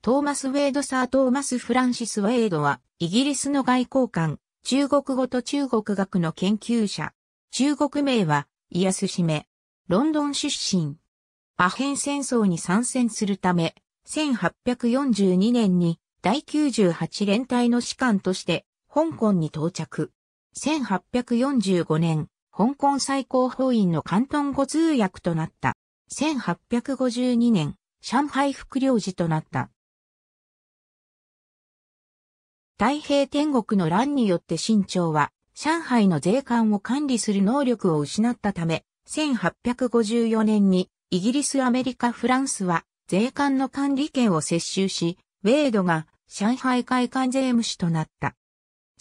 トーマス・ウェイド・サー・トーマス・フランシス・ウェイドは、イギリスの外交官、中国語と中国学の研究者。中国名は、イアス・シメ。ロンドン出身。アヘン戦争に参戦するため、1842年に第98連隊の士官として、香港に到着。1845年、香港最高法院の関東語通訳となった。1852年、上海副領事となった。太平天国の乱によって清朝は、上海の税関を管理する能力を失ったため、1854年にイギリス、アメリカ、フランスは税関の管理権を接収し、ウェードが上海会館税務士となった。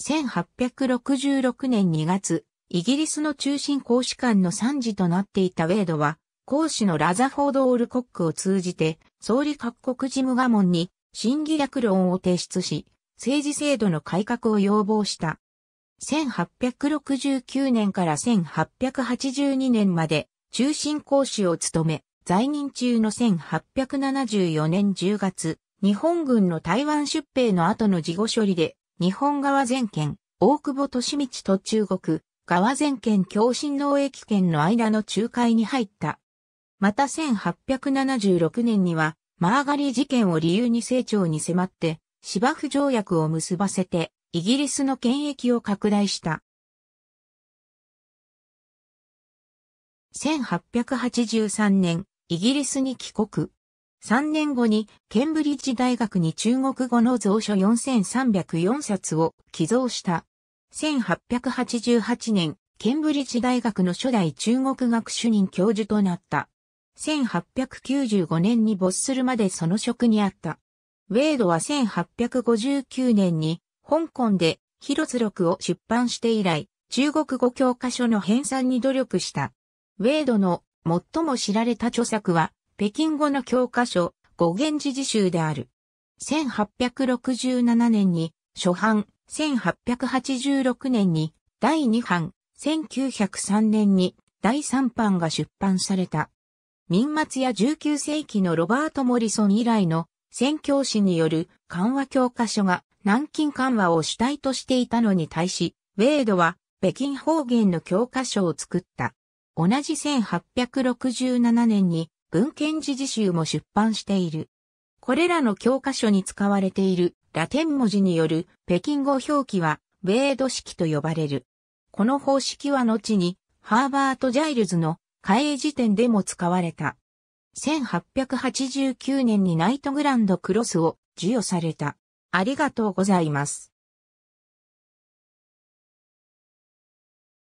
1866年2月、イギリスの中心公使館の参事となっていたウェードは、公使のラザフォード・オールコックを通じて、総理各国事務画門に審議略論を提出し、政治制度の改革を要望した。1869年から1882年まで中心講師を務め、在任中の1874年10月、日本軍の台湾出兵の後の事後処理で、日本側全県、大久保利道と中国、側全県共振農駅県の間の仲介に入った。また1876年には、マーガリ事件を理由に成長に迫って、芝生条約を結ばせて、イギリスの権益を拡大した。1883年、イギリスに帰国。3年後にケンブリッジ大学に中国語の蔵書4304冊を寄贈した。1888年、ケンブリッジ大学の初代中国学主任教授となった。1895年に没するまでその職にあった。ウェイドは1859年に香港で広津録を出版して以来、中国語教科書の編纂に努力した。ウェイドの最も知られた著作は、北京語の教科書、語源字辞集である。1867年に初版、1886年に第2版、1903年に第3版が出版された。民末や19世紀のロバート・モリソン以来の宣教師による緩和教科書が南京緩和を主体としていたのに対し、ウェイドは北京方言の教科書を作った。同じ1867年に文献時事集も出版している。これらの教科書に使われているラテン文字による北京語表記はウェード式と呼ばれる。この方式は後にハーバート・ジャイルズの開英辞典でも使われた。1889年にナイトグランドクロスを授与された。ありがとうございます。